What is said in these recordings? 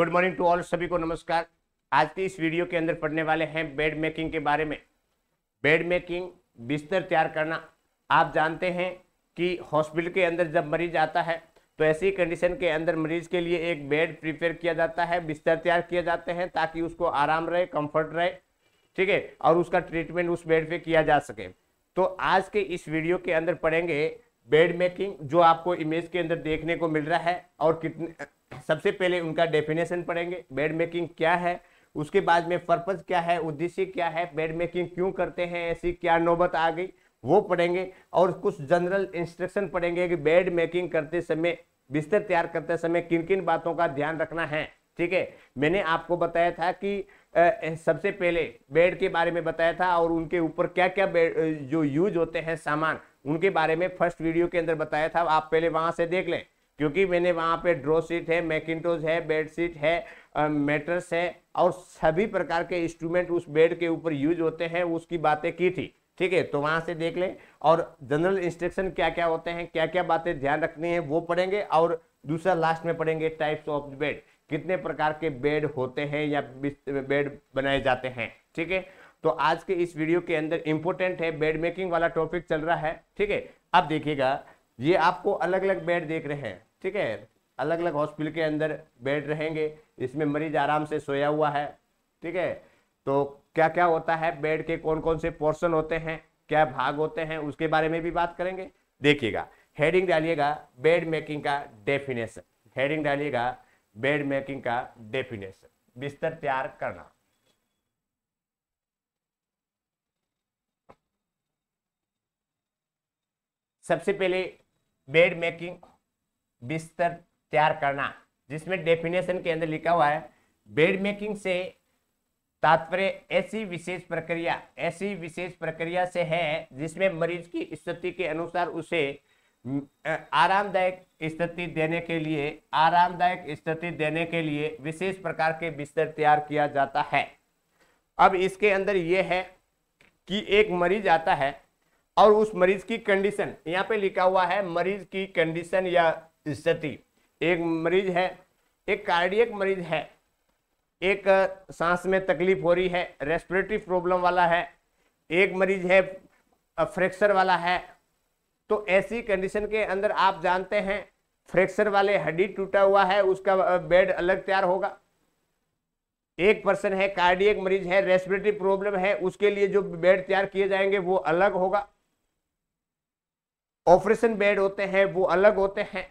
Good morning to all सभी को नमस्कार आज की इस वीडियो के अंदर पढ़ने वाले हैं बेड मेकिंग के बारे में बेड मेकिंग बिस्तर तैयार करना आप जानते हैं कि हॉस्पिटल के अंदर जब मरीज आता है तो ऐसी कंडीशन के अंदर मरीज के लिए एक बेड प्रिपेयर किया जाता है बिस्तर तैयार किए जाते हैं ताकि उसको आराम रहे कम्फर्ट रहे ठीक है और उसका ट्रीटमेंट उस बेड पर किया जा सके तो आज के इस वीडियो के अंदर पढ़ेंगे बेड मेकिंग जो आपको इमेज के अंदर देखने को मिल रहा है और कितने सबसे पहले उनका डेफिनेशन पढ़ेंगे बेड मेकिंग क्या है उसके बाद में पर्पज क्या है उद्देश्य क्या है बेड मेकिंग क्यों करते हैं ऐसी क्या नौबत आ गई वो पढ़ेंगे और कुछ जनरल इंस्ट्रक्शन पढ़ेंगे कि बेड मेकिंग करते समय बिस्तर तैयार करते समय किन किन बातों का ध्यान रखना है ठीक है मैंने आपको बताया था कि आ, सबसे पहले बेड के बारे में बताया था और उनके ऊपर क्या क्या जो यूज होते हैं सामान उनके बारे में फर्स्ट वीडियो के अंदर बताया था आप पहले वहां से देख लें क्योंकि मैंने वहाँ पे ड्रो सीट है मैकिटोज है बेड सीट है मेटर्स है और सभी प्रकार के इंस्ट्रूमेंट उस बेड के ऊपर यूज होते हैं उसकी बातें की थी ठीक है तो वहाँ से देख लें और जनरल इंस्ट्रक्शन क्या क्या होते हैं क्या क्या बातें ध्यान रखनी है वो पढ़ेंगे और दूसरा लास्ट में पढ़ेंगे टाइप्स ऑफ बेड कितने प्रकार के बेड होते हैं या बेड बनाए जाते हैं ठीक है तो आज के इस वीडियो के अंदर इंपॉर्टेंट है बेड मेकिंग वाला टॉपिक चल रहा है ठीक है अब देखिएगा ये आपको अलग अलग बेड देख रहे हैं ठीक है अलग अलग हॉस्पिटल के अंदर बेड रहेंगे इसमें मरीज आराम से सोया हुआ है ठीक है तो क्या क्या होता है बेड के कौन कौन से पोर्शन होते हैं क्या भाग होते हैं उसके बारे में भी बात करेंगे देखिएगा हेडिंग डालिएगा बेड मेकिंग का डेफिनेशन हेडिंग डालिएगा बेड मेकिंग का डेफिनेशन बिस्तर तैयार करना सबसे पहले बेड मेकिंग बिस्तर तैयार करना जिसमें डेफिनेशन के अंदर लिखा हुआ है बेड मेकिंग से तात्पर्य ऐसी विशेष प्रक्रिया ऐसी विशेष प्रक्रिया से है जिसमें मरीज की स्थिति के अनुसार उसे आरामदायक स्थिति देने के लिए आरामदायक स्थिति देने के लिए विशेष प्रकार के बिस्तर तैयार किया जाता है अब इसके अंदर ये है कि एक मरीज आता है और उस मरीज की कंडीशन यहाँ पे लिखा हुआ है मरीज की कंडीशन या स्थिति एक मरीज है एक कार्डियक मरीज है एक सांस में तकलीफ हो रही है रेस्पिरेटरी प्रॉब्लम वाला है एक मरीज है फ्रैक्चर वाला है तो ऐसी कंडीशन के अंदर आप जानते हैं फ्रैक्चर वाले हड्डी टूटा हुआ है उसका बेड अलग तैयार होगा एक पर्सन है कार्डियक मरीज है रेस्पिरेटरी प्रॉब्लम है उसके लिए जो बेड तैयार किए जाएंगे वो अलग होगा ऑपरेशन बेड होते हैं वो अलग होते हैं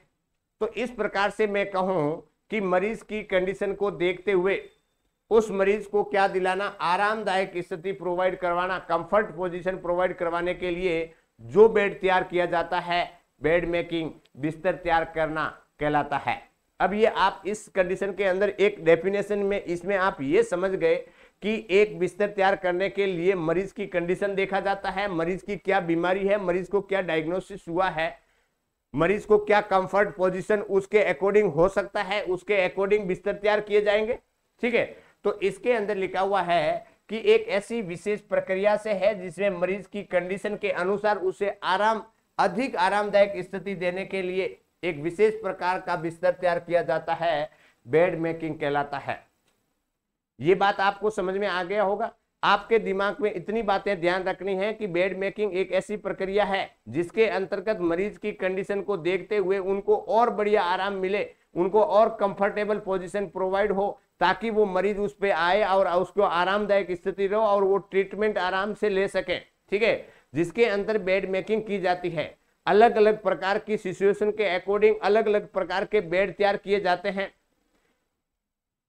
तो इस प्रकार से मैं कहूँ कि मरीज की कंडीशन को देखते हुए उस मरीज को क्या दिलाना आरामदायक स्थिति प्रोवाइड करवाना कंफर्ट पोजीशन प्रोवाइड करवाने के लिए जो बेड तैयार किया जाता है बेड मेकिंग बिस्तर तैयार करना कहलाता है अब ये आप इस कंडीशन के अंदर एक डेफिनेशन में इसमें आप ये समझ गए कि एक बिस्तर तैयार करने के लिए मरीज की कंडीशन देखा जाता है मरीज की क्या बीमारी है मरीज को क्या डायग्नोसिस हुआ है मरीज को क्या कंफर्ट पोजीशन उसके अकॉर्डिंग हो सकता है उसके अकॉर्डिंग बिस्तर तैयार किए जाएंगे ठीक है तो इसके अंदर लिखा हुआ है कि एक ऐसी विशेष प्रक्रिया से है जिसमें मरीज की कंडीशन के अनुसार उसे आराम अधिक आरामदायक स्थिति देने के लिए एक विशेष प्रकार का बिस्तर तैयार किया जाता है बेड मेकिंग कहलाता है ये बात आपको समझ में आ गया होगा आपके दिमाग में इतनी बातें ध्यान रखनी है कि बेड मेकिंग एक ऐसी प्रक्रिया है जिसके अंतर्गत मरीज की कंडीशन को देखते हुए उनको और बढ़िया आराम मिले उनको और कंफर्टेबल पोजीशन प्रोवाइड हो ताकि वो मरीज उस पर आए और उसको आरामदायक स्थिति रहो और वो ट्रीटमेंट आराम से ले सके ठीक है जिसके अंदर बेड मेकिंग की जाती है अलग अलग प्रकार की सिचुएशन के अकॉर्डिंग अलग अलग प्रकार के बेड तैयार किए जाते हैं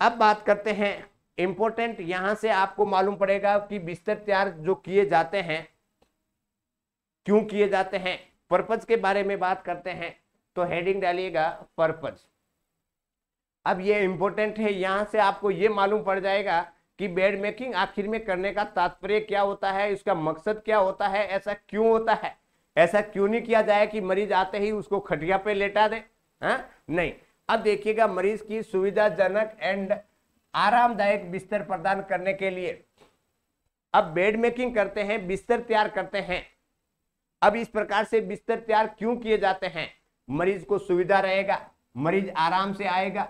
अब बात करते हैं इंपॉर्टेंट यहां से आपको मालूम पड़ेगा कि बिस्तर तैयार जो किए जाते हैं क्यों किए जाते हैं पर्पज के बारे में बात करते हैं तो हेडिंग डालिएगा पर्पज अब ये इंपॉर्टेंट है यहां से आपको ये मालूम पड़ जाएगा कि बेड मेकिंग आखिर में करने का तात्पर्य क्या होता है इसका मकसद क्या होता है ऐसा क्यों होता है ऐसा क्यों नहीं किया जाए कि मरीज आते ही उसको खटिया पे लेटा दे हा? नहीं अब देखिएगा मरीज की सुविधाजनक एंड आरामदायक बिस्तर प्रदान करने के लिए अब बेड मेकिंग करते हैं बिस्तर तैयार करते हैं अब इस प्रकार से बिस्तर तैयार क्यों किए जाते हैं मरीज को सुविधा रहेगा मरीज आराम से आएगा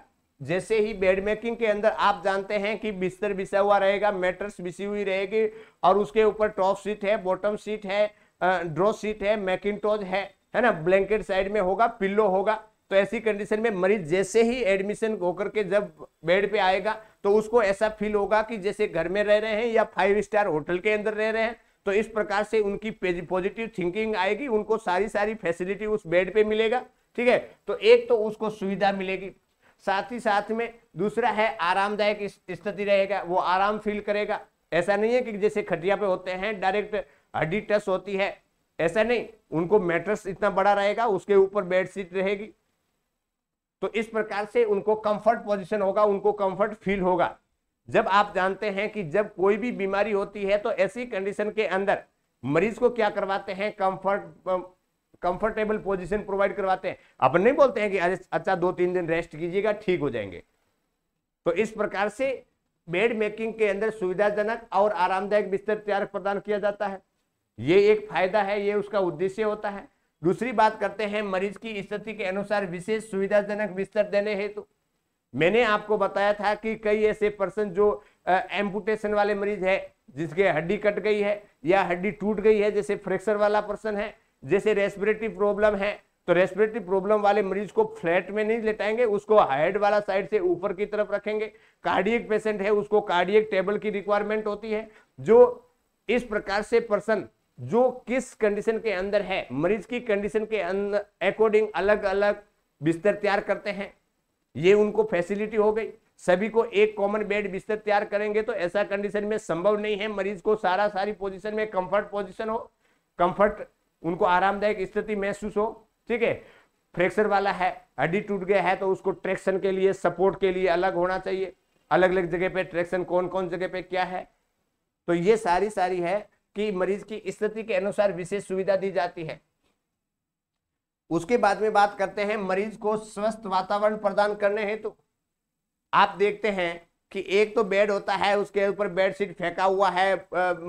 जैसे ही बेड मेकिंग के अंदर आप जानते हैं कि बिस्तर बिछा हुआ रहेगा मेट्रस बिछी हुई रहेगी और उसके ऊपर टॉप सीट है बॉटम सीट है ड्रॉ सीट है मैकिंग है है ना ब्लैंकेट साइड में होगा पिल्लो होगा तो ऐसी कंडीशन में मरीज जैसे ही एडमिशन होकर के जब बेड पे आएगा तो उसको ऐसा फील होगा कि जैसे घर में रह रहे हैं या फाइव स्टार होटल के अंदर रह रहे हैं तो इस प्रकार से उनकी पॉजिटिव थिंकिंग आएगी उनको सारी सारी फैसिलिटी उस बेड पे मिलेगा ठीक है तो एक तो उसको सुविधा मिलेगी साथ ही साथ में दूसरा है आरामदायक स्थिति रहेगा वो आराम फील करेगा ऐसा नहीं है कि जैसे खटिया पे होते हैं डायरेक्ट हड्डी टस होती है ऐसा नहीं उनको मेट्रस इतना बड़ा रहेगा उसके ऊपर बेडशीट रहेगी तो इस प्रकार से उनको कंफर्ट पोजीशन होगा उनको कंफर्ट फील होगा जब आप जानते हैं कि जब कोई भी बीमारी होती है तो ऐसी कंडीशन के अंदर मरीज को क्या करवाते हैं कंफर्ट कंफर्टेबल पोजीशन प्रोवाइड करवाते हैं अपन नहीं बोलते हैं कि अच्छा दो तीन दिन रेस्ट कीजिएगा ठीक हो जाएंगे तो इस प्रकार से बेड मेकिंग के अंदर सुविधाजनक और आरामदायक बिस्तर तैयार प्रदान किया जाता है ये एक फायदा है ये उसका उद्देश्य होता है दूसरी बात करते हैं मरीज की स्थिति के अनुसार विशेष सुविधाजनक बिस्तर देने हेतु मैंने आपको बताया था कि कई ऐसे पर्सन जो एम्पुटेशन वाले मरीज है जिसके हड्डी कट गई है या हड्डी टूट गई है जैसे फ्रैक्चर वाला पर्सन है जैसे रेस्पिरेटरी प्रॉब्लम है तो रेस्पिरेटरी प्रॉब्लम वाले मरीज को फ्लैट में नहीं लेटाएंगे उसको हेड वाला साइड से ऊपर की तरफ रखेंगे कार्डियक पेशेंट है उसको कार्डियक टेबल की रिक्वायरमेंट होती है जो इस प्रकार से पर्सन जो किस कंडीशन के अंदर है मरीज की कंडीशन के अकॉर्डिंग अलग अलग बिस्तर तैयार करते हैं ये उनको फैसिलिटी हो गई सभी को एक कॉमन बेड बिस्तर तैयार करेंगे तो ऐसा कंडीशन में संभव नहीं है मरीज को सारा सारी पोजीशन में कंफर्ट पोजीशन हो कंफर्ट उनको आरामदायक स्थिति महसूस हो ठीक है फ्रैक्चर वाला है हड्डी टूट गया है तो उसको ट्रैक्शन के लिए सपोर्ट के लिए अलग होना चाहिए अलग अलग जगह पे ट्रैक्शन कौन कौन जगह पे क्या है तो ये सारी सारी है कि मरीज की स्थिति के अनुसार विशेष सुविधा दी जाती है उसके बाद में बात करते हैं मरीज को स्वस्थ वातावरण प्रदान करने हेतु आप देखते हैं कि एक तो बेड होता है उसके ऊपर बेडशीट फेंका हुआ है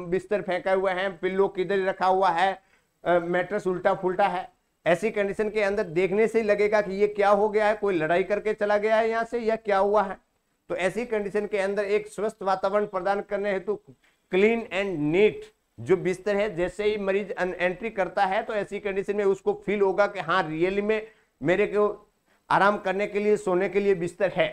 बिस्तर फेंका हुआ है पिल्लो किधर रखा हुआ है मेट्रस उल्टा फुलटा है ऐसी कंडीशन के अंदर देखने से ही लगेगा कि ये क्या हो गया है कोई लड़ाई करके चला गया है यहाँ से या क्या हुआ है तो ऐसी कंडीशन के अंदर एक स्वस्थ वातावरण प्रदान करने हेतु क्लीन एंड नीट जो बिस्तर है जैसे ही मरीज एंट्री करता है तो ऐसी कंडीशन में उसको फील होगा कि हाँ रियली में मेरे को आराम करने के लिए सोने के लिए बिस्तर है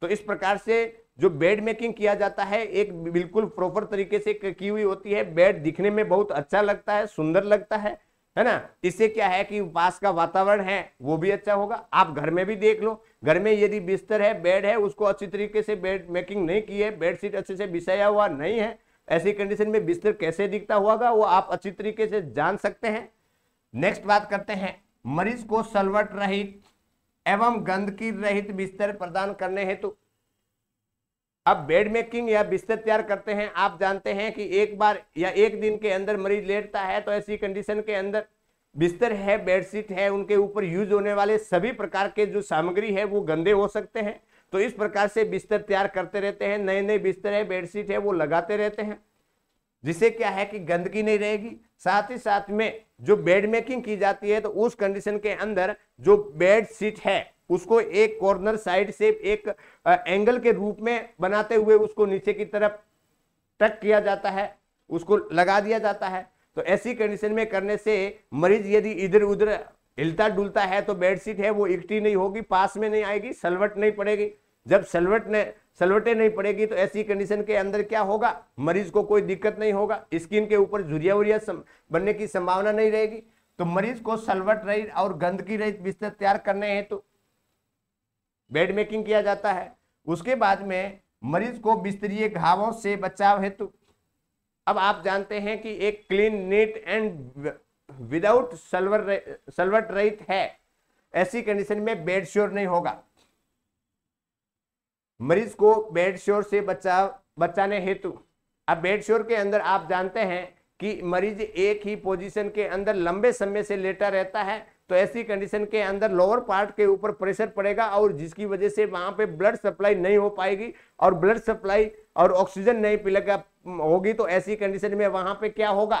तो इस प्रकार से जो बेड मेकिंग किया जाता है एक बिल्कुल प्रॉपर तरीके से की हुई होती है बेड दिखने में बहुत अच्छा लगता है सुंदर लगता है है ना इससे क्या है कि पास का वातावरण है वो भी अच्छा होगा आप घर में भी देख लो घर में यदि बिस्तर है बेड है उसको अच्छी तरीके से बेड मेकिंग नहीं की है बेडशीट अच्छे से बिछाया हुआ नहीं है ऐसी कंडीशन में बिस्तर कैसे दिखता होगा वो आप अच्छी तरीके से जान सकते हैं नेक्स्ट बात करते हैं मरीज को सलवट रहित एवं गंदगी रहित बिस्तर प्रदान करने हेतु अब बेड मेकिंग या बिस्तर तैयार करते हैं आप जानते हैं कि एक बार या एक दिन के अंदर मरीज लेटता है तो ऐसी कंडीशन के अंदर बिस्तर है बेडशीट है उनके ऊपर यूज होने वाले सभी प्रकार के जो सामग्री है वो गंदे हो सकते हैं तो इस प्रकार से बिस्तर तैयार करते रहते हैं नए नए बिस्तर है बेडशीट है वो लगाते रहते हैं जिसे क्या है कि गंदगी नहीं रहेगी साथ ही साथ में जो बेड मेकिंग की जाती है तो उस कंडीशन के अंदर जो बेड शीट है उसको एक कॉर्नर साइड से एक एंगल के रूप में बनाते हुए उसको नीचे की तरफ टक किया जाता है उसको लगा दिया जाता है तो ऐसी कंडीशन में करने से मरीज यदि इधर उधर हिलता डुलता है तो बेडशीट है वो इकट्ठी नहीं होगी पास में नहीं आएगी सलवट नहीं पड़ेगी जब सलवट ने सलवटे नहीं पड़ेगी तो ऐसी कंडीशन के अंदर क्या होगा मरीज को कोई दिक्कत नहीं होगा स्किन के ऊपर झुरिया उरिया बनने की संभावना नहीं रहेगी तो मरीज को सलवट रहित और गंदगी रहित बिस्तर तैयार करने हैं तो बेड मेकिंग किया जाता है उसके बाद में मरीज को बिस्तरीय घावों से बचाव हेतु अब आप जानते हैं कि एक क्लीन नीट एंड विदाउट सल्वर सल्वट रहित है ऐसी कंडीशन में बेड श्योर नहीं होगा मरीज को बेड श्योर से बचा बचाने हेतु अब बेड श्योर के अंदर आप जानते हैं कि मरीज एक ही पोजीशन के अंदर लंबे समय से लेटा रहता है तो ऐसी कंडीशन के अंदर लोअर पार्ट के ऊपर प्रेशर पड़ेगा और जिसकी वजह से वहां पे ब्लड सप्लाई नहीं हो पाएगी और ब्लड सप्लाई और ऑक्सीजन नहीं पिलेगा होगी तो ऐसी कंडीशन में वहां पे क्या होगा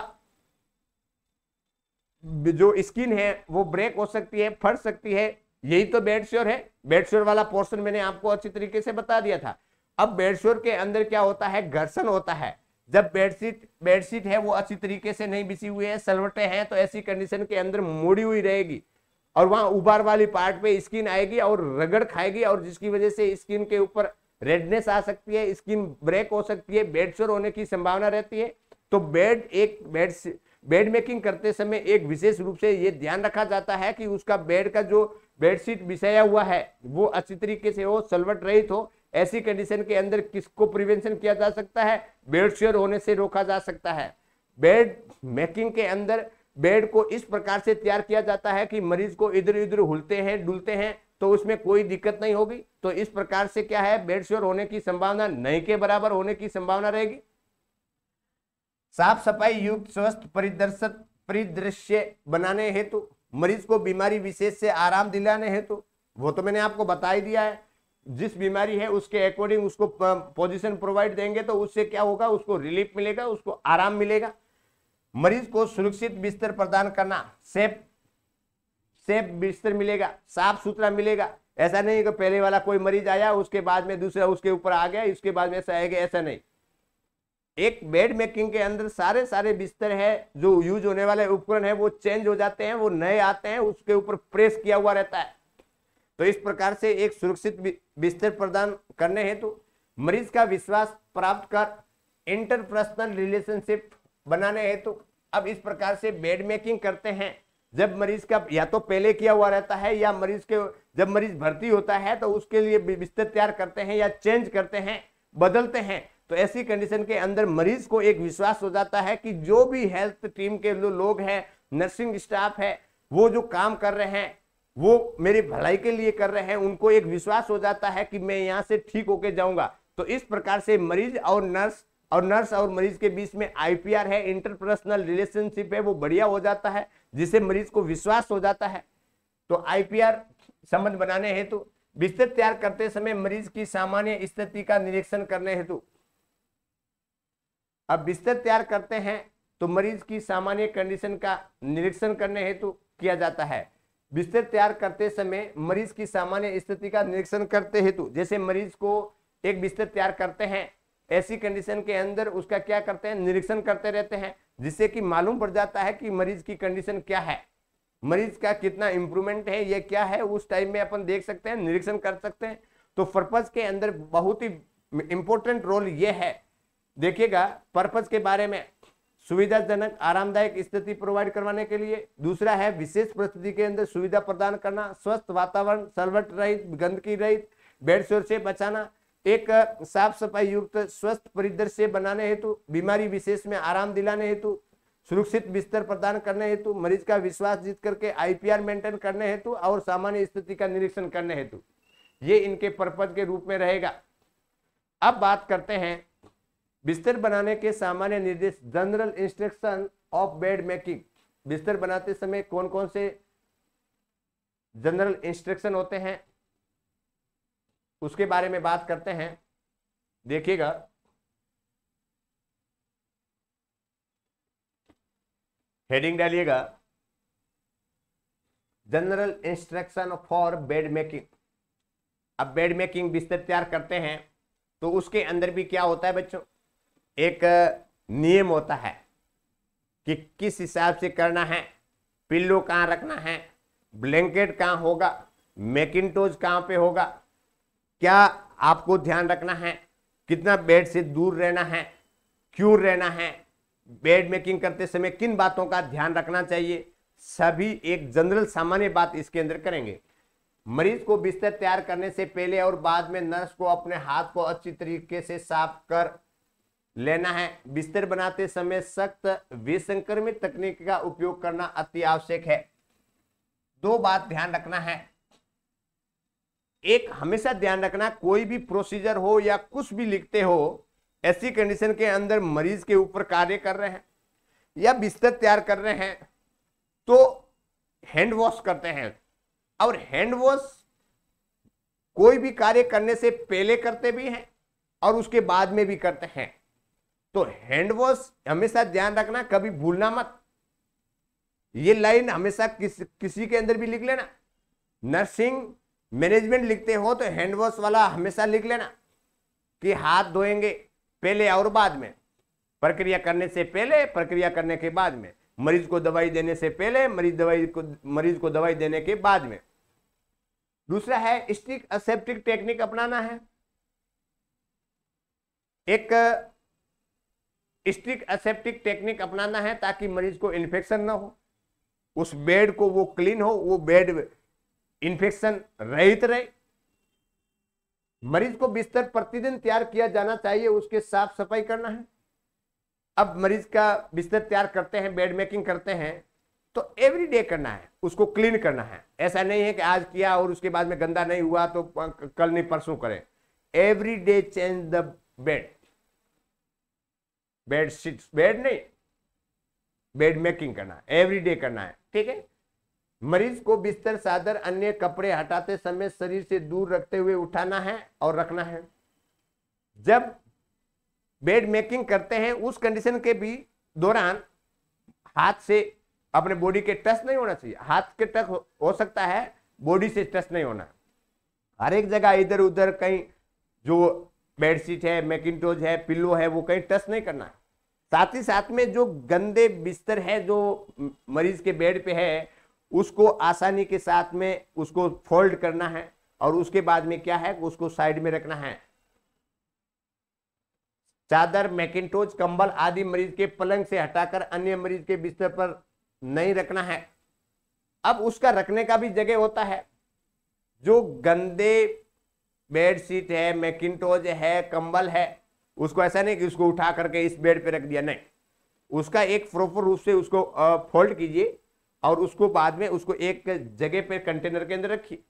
जो स्किन है वो ब्रेक हो सकती है फट सकती है यही तो बेड श्योर है बेड श्योर वाला पोर्शन मैंने आपको अच्छी तरीके से बता दिया था अब बेड श्योर के अंदर क्या होता है घर्षण होता है जब बेडशीट बेडशीट है वो अच्छी तरीके से नहीं बिछी हुई है सलवटे हैं तो ऐसी कंडीशन के अंदर मुड़ी हुई रहेगी और वहां उबार वाली पार्ट पे स्किन आएगी और रगड़ खाएगी और जिसकी वजह से स्किन के ऊपर रेडनेस आ सकती है स्किन ब्रेक हो सकती है बेड शोर होने की संभावना रहती है तो बेड एक बेड बेड मेकिंग करते समय एक विशेष रूप से ये ध्यान रखा जाता है कि उसका बेड का जो बेडशीट बिछाया हुआ है वो अच्छी तरीके से हो सलवट रहित हो ऐसी कंडीशन के अंदर किसको प्रिवेंशन किया जा सकता है बेड शेयर होने से रोका जा सकता है बेड मेकिंग के अंदर बेड को इस प्रकार से तैयार किया जाता है कि मरीज को इधर उधर हुलते हैं डुलते हैं तो उसमें कोई दिक्कत नहीं होगी तो इस प्रकार से क्या है बेड श्योर होने की संभावना नहीं के बराबर होने की संभावना रहेगी साफ सफाई युक्त स्वस्थ परिदर्शक परिदृश्य बनाने हेतु मरीज को बीमारी विशेष से आराम दिलाने हेतु वो तो मैंने आपको बता ही दिया है जिस बीमारी है उसके अकॉर्डिंग उसको पोजीशन प्रोवाइड देंगे तो उससे क्या होगा उसको रिलीफ मिलेगा उसको आराम मिलेगा मरीज को सुरक्षित बिस्तर प्रदान करना सेफ सेफ बिस्तर मिलेगा साफ सुथरा मिलेगा ऐसा नहीं कि पहले वाला कोई मरीज आया उसके बाद में दूसरा उसके ऊपर आ गया इसके बाद में ऐसा आएगा ऐसा नहीं एक बेड मेकिंग के अंदर सारे सारे बिस्तर है जो यूज होने वाले उपकरण है वो चेंज हो जाते हैं वो नए आते हैं उसके ऊपर प्रेस किया हुआ रहता है तो इस प्रकार से एक सुरक्षित बिस्तर प्रदान करने हेतु मरीज का विश्वास प्राप्त कर इंटरपर्सनल रिलेशनशिप बनाने हेतु तो अब इस प्रकार से बेड मेकिंग करते हैं जब मरीज का या तो पहले किया हुआ रहता है या मरीज के जब मरीज भर्ती होता है तो उसके लिए बिस्तर तैयार करते हैं या चेंज करते हैं बदलते हैं तो ऐसी कंडीशन के अंदर मरीज को एक विश्वास हो जाता है कि जो भी हेल्थ टीम के जो लोग हैं नर्सिंग स्टाफ है वो जो काम कर रहे हैं वो मेरी भलाई के लिए कर रहे हैं उनको एक विश्वास हो जाता है कि मैं यहाँ से ठीक होके जाऊंगा तो इस प्रकार से मरीज और नर्स और नर्स और मरीज के बीच में आईपीआर है इंटरपर्सनल रिलेशनशिप है वो बढ़िया हो जाता है जिससे मरीज को विश्वास हो जाता है तो आईपीआर संबंध बनाने हेतु बिस्तर तैयार करते समय मरीज की सामान्य स्थिति का निरीक्षण करने हेतु अब बिस्तर तैयार करते हैं तो मरीज की सामान्य कंडीशन का निरीक्षण करने हेतु किया जाता है बिस्तर तैयार करते समय मरीज की सामान्य स्थिति का निरीक्षण करते हेतु जैसे मरीज को एक बिस्तर तैयार करते हैं ऐसी कंडीशन के अंदर उसका क्या करते हैं निरीक्षण करते रहते हैं जिससे कि मालूम पड़ जाता है कि मरीज की कंडीशन क्या है मरीज का कितना इंप्रूवमेंट है यह क्या है उस टाइम में अपन देख सकते हैं निरीक्षण कर सकते हैं तो पर्पज के अंदर बहुत ही इंपॉर्टेंट रोल यह है देखिएगा पर्पज के बारे में सुविधाजनक आरामदायक स्थिति प्रोवाइड करवाने के लिए दूसरा है विशेष परिस्थिति के अंदर सुविधा प्रदान करना स्वस्थ वातावरण सर्वट रहित गंदगी रहित बेड शोर से बचाना एक साफ सफाई युक्त स्वस्थ परिदृश्य बनाने हेतु बीमारी विशेष में आराम दिलाने हेतु सुरक्षित बिस्तर प्रदान करने हेतु मरीज का विश्वास जीत करके आईपीआर मेंटेन करने हेतु और सामान्य स्थिति का निरीक्षण करने हेतु ये इनके पर्पज के रूप में रहेगा अब बात करते हैं बिस्तर बनाने के सामान्य निर्देश general instruction of bed making बिस्तर बनाते समय कौन कौन से जनरल इंस्ट्रक्शन होते हैं उसके बारे में बात करते हैं देखिएगा हेडिंग डालिएगा general instruction for bed making अब बेड मेकिंग बिस्तर तैयार करते हैं तो उसके अंदर भी क्या होता है बच्चों एक नियम होता है कि किस हिसाब से करना है पिल्लो कहाँ रखना है ब्लैंकेट कहाँ होगा मैकिनटोज कहाँ पे होगा क्या आपको ध्यान रखना है कितना बेड से दूर रहना है क्यों रहना है बेड मेकिंग करते समय किन बातों का ध्यान रखना चाहिए सभी एक जनरल सामान्य बात इसके अंदर करेंगे मरीज को बिस्तर तैयार करने से पहले और बाद में नर्स को अपने हाथ को अच्छी तरीके से साफ कर लेना है बिस्तर बनाते समय सख्त विसंक्रमित तकनीक का उपयोग करना अति आवश्यक है दो बात ध्यान रखना है एक हमेशा ध्यान रखना कोई भी प्रोसीजर हो या कुछ भी लिखते हो ऐसी कंडीशन के अंदर मरीज के ऊपर कार्य कर रहे हैं या बिस्तर तैयार कर रहे हैं तो हैंड वॉश करते हैं और हैंड वॉश कोई भी कार्य करने से पहले करते भी हैं और उसके बाद में भी करते हैं तो हैंड वॉश हमेशा ध्यान रखना कभी भूलना मत ये लाइन हमेशा किस किसी के अंदर भी लिख लेना नर्सिंग मैनेजमेंट लिखते हो तो हैंड वॉश वाला हमेशा लिख लेना कि हाथ धोएंगे पहले और बाद में प्रक्रिया करने से पहले प्रक्रिया करने के बाद में मरीज को दवाई देने से पहले मरीज दवाई को मरीज को दवाई देने के बाद में दूसरा है स्टिक असेप्टिक टेक्निक अपनाना है एक स्ट्रिक एसेप्टिक टेक्निक अपनाना है ताकि मरीज को इन्फेक्शन ना हो उस बेड को वो क्लीन हो वो बेड इन्फेक्शन रहित रहे मरीज को बिस्तर प्रतिदिन तैयार किया जाना चाहिए उसके साफ सफाई करना है अब मरीज का बिस्तर तैयार करते हैं बेड मेकिंग करते हैं तो एवरी डे करना है उसको क्लीन करना है ऐसा नहीं है कि आज किया और उसके बाद में गंदा नहीं हुआ तो कल नहीं परसों करें every day change the bed bed sheet bed नहीं बेड मेकिंग करना एवरी एवरीडे करना है ठीक है मरीज को बिस्तर सादर अन्य कपड़े हटाते समय शरीर से दूर रखते हुए उठाना है और रखना है जब बेड मेकिंग करते हैं उस कंडीशन के भी दौरान हाथ से अपने बॉडी के टच नहीं होना चाहिए हाथ के टच हो, हो सकता है बॉडी से टच नहीं होना हर एक जगह इधर उधर कहीं जो बेडशीट है मैकिनटोज है पिल्लो है वो कहीं टच नहीं करना है साथ ही साथ में जो गंदे बिस्तर है जो मरीज के बेड पे है उसको आसानी के साथ में उसको फोल्ड करना है और उसके बाद में क्या है उसको साइड में रखना है चादर मैकेटोज कंबल आदि मरीज के पलंग से हटाकर अन्य मरीज के बिस्तर पर नहीं रखना है अब उसका रखने का भी जगह होता है जो गंदे बेडशीट है मैकिनटोज है कंबल है उसको ऐसा नहीं कि उसको उठा करके इस बेड पे रख दिया नहीं उसका एक प्रॉपर रूप से उसको फोल्ड कीजिए और उसको बाद में उसको एक जगह पे कंटेनर के अंदर रखिए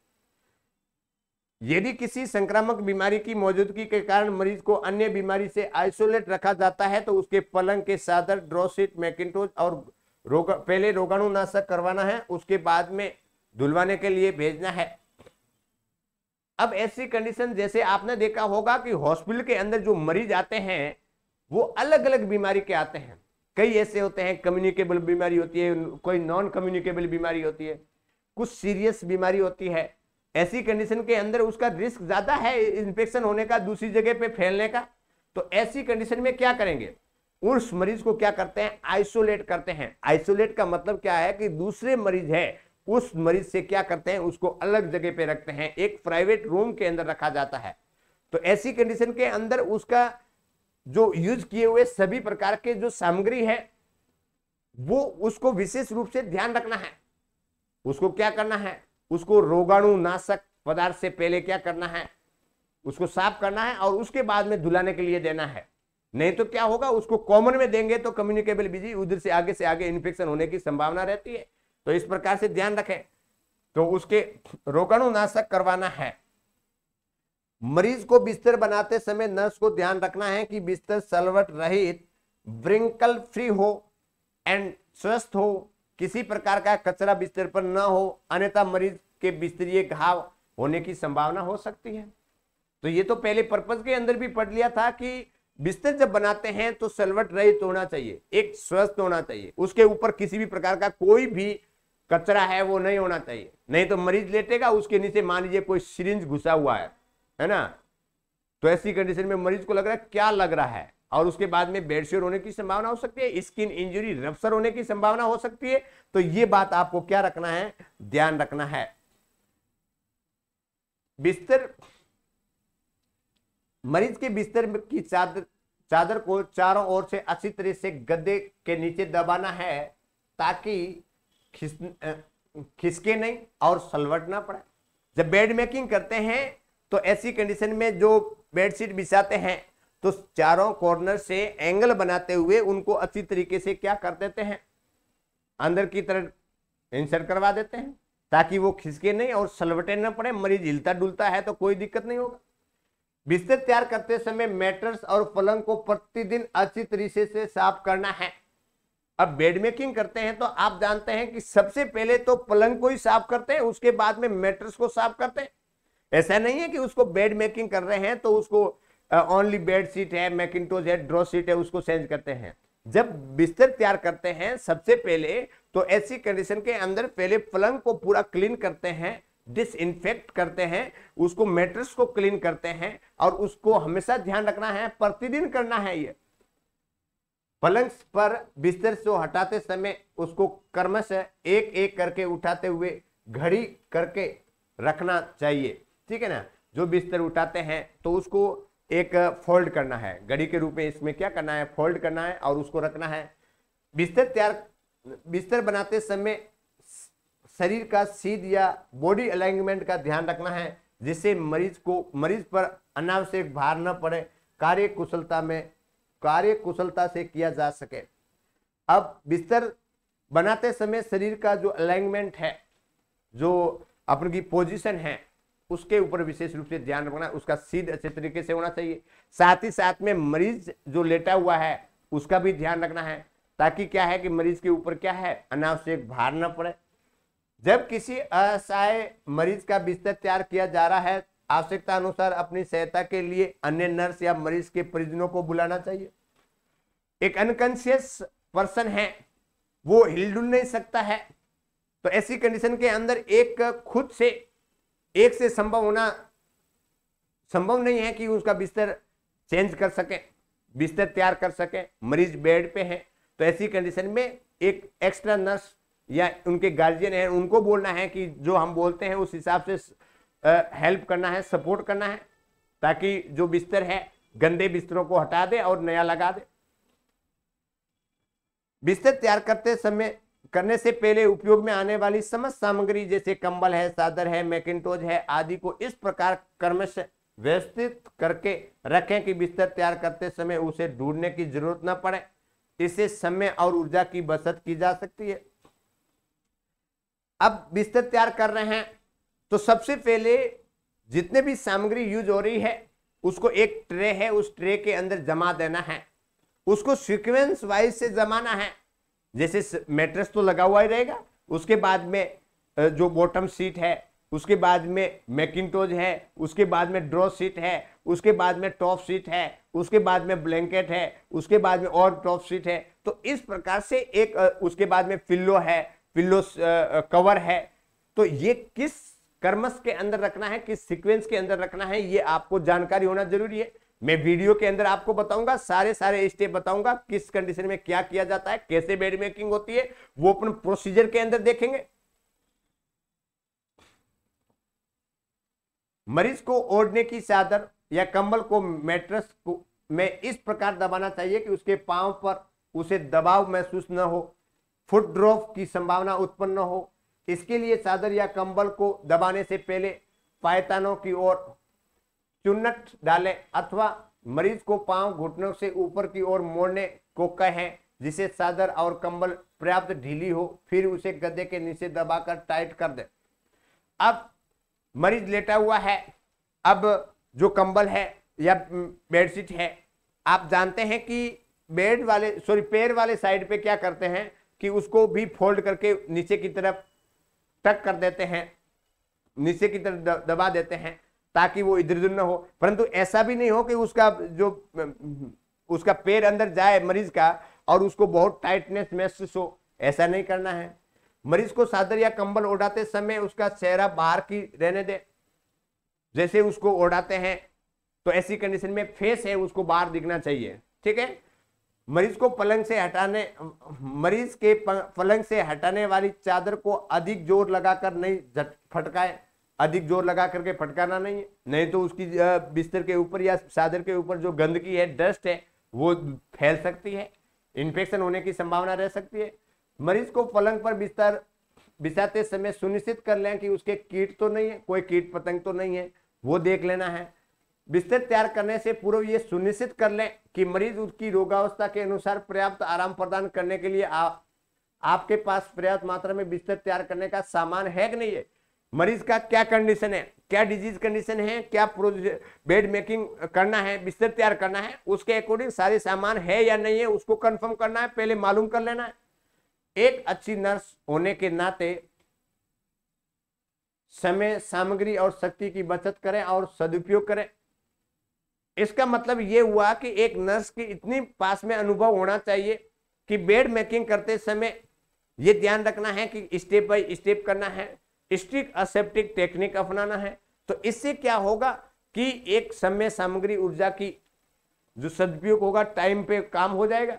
यदि किसी संक्रामक बीमारी की मौजूदगी के कारण मरीज को अन्य बीमारी से आइसोलेट रखा जाता है तो उसके पलंग के सादर ड्रोसिट मैकिटोज और रोग, पहले रोगाणुनाशक करवाना है उसके बाद में धुलवाने के लिए भेजना है अब ऐसी कंडीशन जैसे आपने देखा होगा कि हॉस्पिटल के अंदर जो मरीज आते हैं वो अलग अलग बीमारी के आते हैं कई ऐसे होते हैं कम्युनिकेबल बीमारी होती है कोई नॉन कम्युनिकेबल बीमारी होती है कुछ सीरियस बीमारी होती है ऐसी कंडीशन के अंदर उसका रिस्क ज़्यादा है इन्फेक्शन होने का दूसरी जगह पे फैलने का तो ऐसी कंडीशन में क्या करेंगे उस मरीज को क्या करते हैं आइसोलेट करते हैं आइसोलेट का मतलब क्या है कि दूसरे मरीज है उस मरीज से क्या करते हैं उसको अलग जगह पे रखते हैं एक प्राइवेट रूम के अंदर रखा जाता है तो ऐसी कंडीशन के अंदर उसका जो यूज किए हुए सभी प्रकार के जो सामग्री है वो उसको विशेष रूप से ध्यान रखना है उसको क्या करना है उसको रोगाणु नाशक पदार्थ से पहले क्या करना है उसको साफ करना है और उसके बाद में धुलाने के लिए देना है नहीं तो क्या होगा उसको कॉमन में देंगे तो कम्युनिकेबल बिजी उधर से आगे से आगे इन्फेक्शन होने की संभावना रहती है तो इस प्रकार से ध्यान रखें तो उसके रोगाणुनाशक करवाना है मरीज को बिस्तर बनाते समय नर्स को ध्यान रखना है कि बिस्तर सलवट रहित ब्रिंकल फ्री हो एंड स्वस्थ हो किसी प्रकार का कचरा बिस्तर पर न हो अन्यथा मरीज के बिस्तरीय घाव होने की संभावना हो सकती है तो ये तो पहले पर्पज के अंदर भी पढ़ लिया था कि बिस्तर जब बनाते हैं तो सलवट रहित होना चाहिए एक स्वस्थ होना चाहिए उसके ऊपर किसी भी प्रकार का कोई भी कचरा है वो नहीं होना चाहिए नहीं तो मरीज लेटेगा उसके नीचे मान लीजिए कोई सिरिंज घुसा हुआ है है ना तो ऐसी कंडीशन में मरीज को लग रहा है क्या लग रहा है और उसके बाद में बेडशीट होने की संभावना हो सकती है स्किन इंजरी रफ्सर होने की संभावना हो सकती है तो ये बात आपको क्या रखना है ध्यान रखना है बिस्तर मरीज के बिस्तर की चादर चादर को चारों ओर से अच्छी तरह से गद्दे के नीचे दबाना है ताकि खिस खिसके नहीं और सलवट ना पड़े जब बेड मेकिंग करते हैं तो ऐसी कंडीशन में जो बेडशीट बिछाते हैं तो चारों कॉर्नर से एंगल बनाते हुए उनको अच्छी तरीके से क्या कर देते हैं अंदर की तरफ इंसर्ट करवा देते हैं ताकि वो खिसके नहीं और सलवटे ना पड़े मरीज हिलता डुलता है तो कोई दिक्कत नहीं होगा बिस्तर तैयार करते समय मैटर्स और पलंग को प्रतिदिन अच्छी तरीके से साफ करना है अब बेड मेकिंग करते हैं तो आप जानते हैं कि सबसे पहले तो पलंग को ही साफ करते हैं उसके बाद में मैट्रेस को साफ करते हैं ऐसा नहीं है कि उसको बेड मेकिंग कर रहे हैं तो उसको ओनली बेड सीट है मैकिंटोज है ड्रॉ सीट है उसको चेंज करते हैं जब बिस्तर तैयार करते हैं सबसे पहले तो ऐसी कंडीशन के अंदर पहले पलंग को पूरा क्लीन करते हैं डिसइनफेक्ट करते हैं उसको मैट्रेस को क्लीन करते हैं और उसको हमेशा ध्यान रखना है प्रतिदिन करना है ये पलंग पर बिस्तर से हटाते समय उसको कर्मश एक एक करके उठाते हुए घड़ी करके रखना चाहिए ठीक है ना जो बिस्तर उठाते हैं तो उसको एक फोल्ड करना है घड़ी के रूप में इसमें क्या करना है फोल्ड करना है और उसको रखना है बिस्तर तैयार बिस्तर बनाते समय शरीर का सीध या बॉडी अलाइनमेंट का ध्यान रखना है जिससे मरीज को मरीज पर अनावश्यक भार न पड़े कार्य कुशलता में कार्य कुशलता से किया जा सके अब बिस्तर बनाते समय शरीर का जो अलाइनमेंट है जो अपनी पोजीशन है उसके ऊपर विशेष रूप से ध्यान रखना उसका सीध अच्छे तरीके से होना चाहिए साथ ही साथ में मरीज जो लेटा हुआ है उसका भी ध्यान रखना है ताकि क्या है कि मरीज के ऊपर क्या है अनावश्यक भार ना पड़े जब किसी असहाय मरीज का बिस्तर तैयार किया जा रहा है आवश्यकता अनुसार अपनी सहायता के लिए अन्य नर्स या मरीज के परिजनों को बुलाना चाहिए एक अनकॉन्शियस पर्सन है वो हिलडुल नहीं सकता है तो ऐसी कंडीशन के अंदर एक खुद से एक से संभव होना संभव नहीं है कि उसका बिस्तर चेंज कर सके बिस्तर तैयार कर सके मरीज बेड पे है तो ऐसी कंडीशन में एक एक्स्ट्रा नर्स या उनके गार्जियन है उनको बोलना है कि जो हम बोलते हैं उस हिसाब से हेल्प करना है सपोर्ट करना है ताकि जो बिस्तर है गंदे बिस्तरों को हटा दे और नया लगा दे बिस्तर तैयार करते समय करने से पहले उपयोग में आने वाली समस्त सामग्री जैसे कंबल है सादर है मैकिनटोज है आदि को इस प्रकार कर्मश व्यवस्थित करके रखें कि बिस्तर तैयार करते समय उसे ढूंढने की जरूरत न पड़े इससे समय और ऊर्जा की बचत की जा सकती है अब बिस्तर तैयार कर रहे हैं तो सबसे पहले जितने भी सामग्री यूज हो रही है उसको एक ट्रे है उस ट्रे के अंदर जमा देना है उसको सिक्वेंस वाइज से जमाना है जैसे मेट्रेस तो लगा हुआ ही रहेगा उसके बाद में जो बॉटम सीट है उसके बाद में मैकिनटोज है उसके बाद में ड्रॉ सीट है उसके बाद में टॉप सीट है उसके बाद में ब्लैंकेट है उसके बाद में और टॉप सीट है तो इस प्रकार से एक उसके बाद में पिल्लो है पिल्लो कवर है तो ये किस कर्मस के अंदर रखना है किस सीक्वेंस के अंदर रखना है ये आपको जानकारी होना जरूरी है मैं वीडियो के अंदर आपको बताऊंगा सारे सारे स्टेप बताऊंगा किस कंडीशन में क्या किया जाता है कैसे बेड मेकिंग होती है वो अपन प्रोसीजर के अंदर देखेंगे मरीज को ओढ़ने की चादर या कंबल को मैट्रस को में इस प्रकार दबाना चाहिए कि उसके पांव पर उसे दबाव महसूस न हो फुट ड्रॉप की संभावना उत्पन्न न हो इसके लिए चादर या कंबल को दबाने से पहले पायतानों की ओर चुन्नट डालें अथवा मरीज को पांव घुटनों से ऊपर की ओर मोड़ने को कहें जिसे चादर और कंबल पर्याप्त ढीली हो फिर उसे गद्दे के नीचे दबाकर टाइट कर दें अब मरीज लेटा हुआ है अब जो कंबल है या बेडशीट है आप जानते हैं कि बेड वाले सॉरी पैर वाले साइड पे क्या करते हैं कि उसको भी फोल्ड करके नीचे की तरफ टक कर देते हैं नीचे की तरफ दबा देते हैं ताकि वो इधर उधर न हो परंतु ऐसा भी नहीं हो कि उसका जो उसका पैर अंदर जाए मरीज का और उसको बहुत टाइटनेस महसूस हो ऐसा नहीं करना है मरीज को सादर या कंबल ओढ़ाते समय उसका चेहरा बाहर की रहने दे जैसे उसको ओढ़ाते हैं तो ऐसी कंडीशन में फेस है उसको बाहर दिखना चाहिए ठीक है मरीज को पलंग से हटाने मरीज के पलंग से हटाने वाली चादर को अधिक जोर लगाकर नहीं झट फटकाए अधिक जोर लगा करके फटकाना नहीं है नहीं तो उसकी बिस्तर के ऊपर या चादर के ऊपर जो गंदगी है डस्ट है वो फैल सकती है इन्फेक्शन होने की संभावना रह सकती है मरीज को पलंग पर बिस्तर बिछाते समय सुनिश्चित कर लें कि उसके कीट तो नहीं है कोई कीट पतंग तो नहीं है वो देख लेना है बिस्तर तैयार करने से पूर्व ये सुनिश्चित कर लें कि मरीज उसकी रोगावस्था के अनुसार पर्याप्त आराम प्रदान करने के लिए आ, आपके पास पर्याप्त मात्रा में बिस्तर तैयार करने का सामान है कि नहीं है मरीज का क्या कंडीशन है क्या डिजीज कंडीशन है क्या बेड मेकिंग करना है बिस्तर तैयार करना है उसके अकॉर्डिंग सारे सामान है या नहीं है उसको कन्फर्म करना है पहले मालूम कर लेना है एक अच्छी नर्स होने के नाते समय सामग्री और शक्ति की बचत करें और सदुपयोग करें इसका मतलब ये हुआ कि एक नर्स की इतनी पास में अनुभव होना चाहिए कि बेड मेकिंग करते समय ये ध्यान रखना है कि स्टेप बाई स्टेप करना है स्ट्रिक असेप्टिक टेक्निक अपनाना है तो इससे क्या होगा कि एक समय सामग्री ऊर्जा की जो सदुपयोग होगा टाइम पे काम हो जाएगा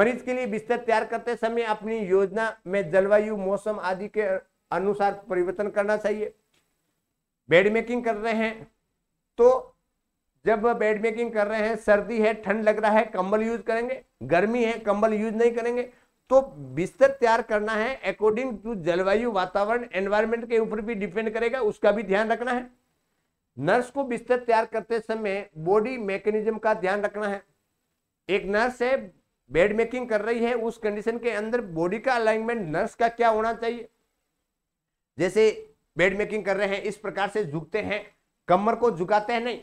मरीज के लिए बिस्तर तैयार करते समय अपनी योजना में जलवायु मौसम आदि के अनुसार परिवर्तन करना चाहिए बेड मेकिंग कर रहे हैं तो जब बेड मेकिंग कर रहे हैं सर्दी है ठंड लग रहा है कंबल यूज करेंगे गर्मी है कंबल यूज नहीं करेंगे तो बिस्तर तैयार करना है अकॉर्डिंग टू जलवायु वातावरण एनवायरमेंट के ऊपर भी डिपेंड करेगा उसका भी ध्यान रखना है नर्स को बिस्तर तैयार करते समय बॉडी मैकेनिज्म का ध्यान रखना है एक नर्स है बेड मेकिंग कर रही है उस कंडीशन के अंदर बॉडी का अलाइनमेंट नर्स का क्या होना चाहिए जैसे बेड मेकिंग कर रहे हैं इस प्रकार से झुकते हैं कमर को झुकाते हैं नहीं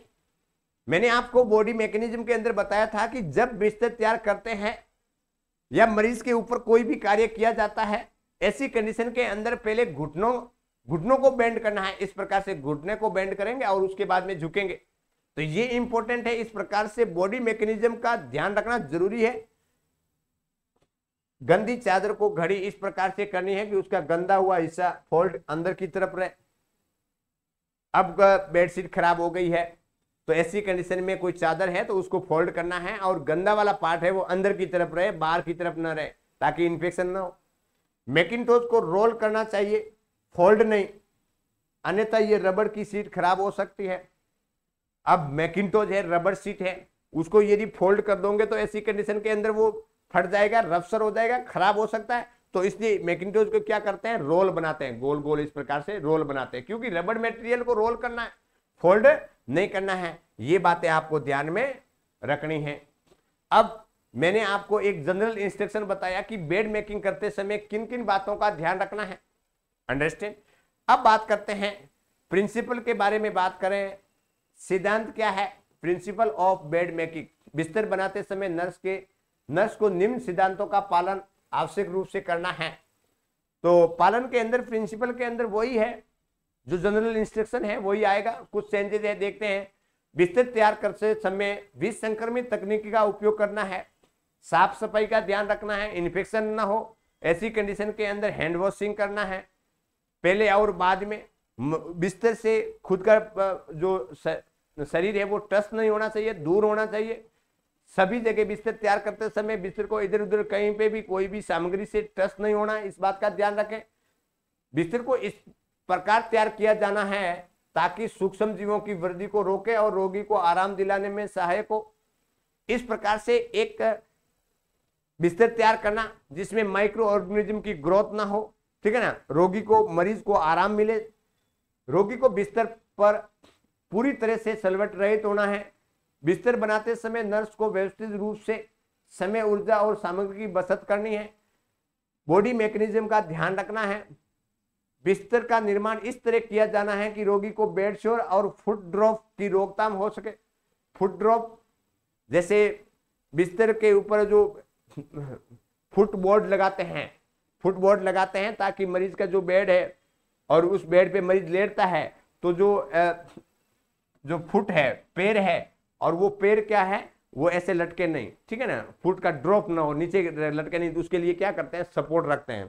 मैंने आपको बॉडी मैकेनिज्म के अंदर बताया था कि जब बिस्तर तैयार करते हैं या मरीज के ऊपर कोई भी कार्य किया जाता है ऐसी कंडीशन के अंदर पहले घुटनों घुटनों को बेंड करना है इस प्रकार से घुटने को बेंड करेंगे और उसके बाद में झुकेंगे तो ये इंपॉर्टेंट है इस प्रकार से बॉडी मैकेनिज्म का ध्यान रखना जरूरी है गंदी चादर को घड़ी इस प्रकार से करनी है कि उसका गंदा हुआ हिस्सा फोल्ड अंदर की तरफ रहे अब बेडशीट खराब हो गई है तो ऐसी कंडीशन में कोई चादर है तो उसको फोल्ड करना है और गंदा वाला पार्ट है वो अंदर की तरफ रहे बाहर की तरफ ना रहे ताकि इन्फेक्शन ना हो मैकिनटोज को रोल करना चाहिए फोल्ड नहीं अन्यथा ये रबड़ की सीट खराब हो सकती है अब मैकिनटोज है रबड़ सीट है उसको यदि फोल्ड कर दोगे तो ऐसी कंडीशन के अंदर वो फट जाएगा रफसर हो जाएगा खराब हो सकता है तो इसलिए मैकिनटोज को क्या करते हैं रोल बनाते हैं गोल गोल इस प्रकार से रोल बनाते हैं क्योंकि रबड़ मेटेरियल को रोल करना है फोल्ड नहीं करना है ये बातें आपको ध्यान में रखनी है अब मैंने आपको एक जनरल इंस्ट्रक्शन बताया कि बेड मेकिंग करते समय किन किन बातों का ध्यान रखना है अंडरस्टैंड अब बात करते हैं प्रिंसिपल के बारे में बात करें सिद्धांत क्या है प्रिंसिपल ऑफ बेड मेकिंग बिस्तर बनाते समय नर्स के नर्स को निम्न सिद्धांतों का पालन आवश्यक रूप से करना है तो पालन के अंदर प्रिंसिपल के अंदर वही है जो जनरल इंस्ट्रक्शन है वही आएगा कुछ चेंजेस है देखते हैं बिस्तर तैयार करते समय विष संक्रमित तकनीकी का उपयोग करना है साफ सफाई का ध्यान रखना है इन्फेक्शन ना हो ऐसी कंडीशन के अंदर हैंड वॉशिंग करना है पहले और बाद में बिस्तर से खुद का जो शरीर है वो टच नहीं होना चाहिए दूर होना चाहिए सभी जगह बिस्तर तैयार करते समय बिस्तर को इधर उधर कहीं पे भी कोई भी सामग्री से टच नहीं होना इस बात का ध्यान रखें बिस्तर को इस प्रकार तैयार किया जाना है ताकि सूक्ष्म जीवों की वृद्धि को रोके और रोगी को आराम दिलाने में सहायक हो इस प्रकार से एक बिस्तर तैयार करना जिसमें माइक्रो ऑर्गेनिज्म की ग्रोथ ना हो ठीक है ना रोगी को मरीज को आराम मिले रोगी को बिस्तर पर पूरी तरह से सलवट रहित होना है बिस्तर बनाते समय नर्स को व्यवस्थित रूप से समय ऊर्जा और सामग्री की बचत करनी है बॉडी मैकेनिज्म का ध्यान रखना है बिस्तर का निर्माण इस तरह किया जाना है कि रोगी को बेड शोर और फुट ड्रॉप की रोकथाम हो सके फुट ड्रॉप जैसे बिस्तर के ऊपर जो फुट बोर्ड लगाते हैं फुट बोर्ड लगाते हैं ताकि मरीज का जो बेड है और उस बेड पे मरीज लेटता है तो जो जो फुट है पैर है और वो पैर क्या है वो ऐसे लटके नहीं ठीक है ना फुट का ड्रॉप ना हो नीचे लटके नहीं तो उसके लिए क्या करते हैं सपोर्ट रखते हैं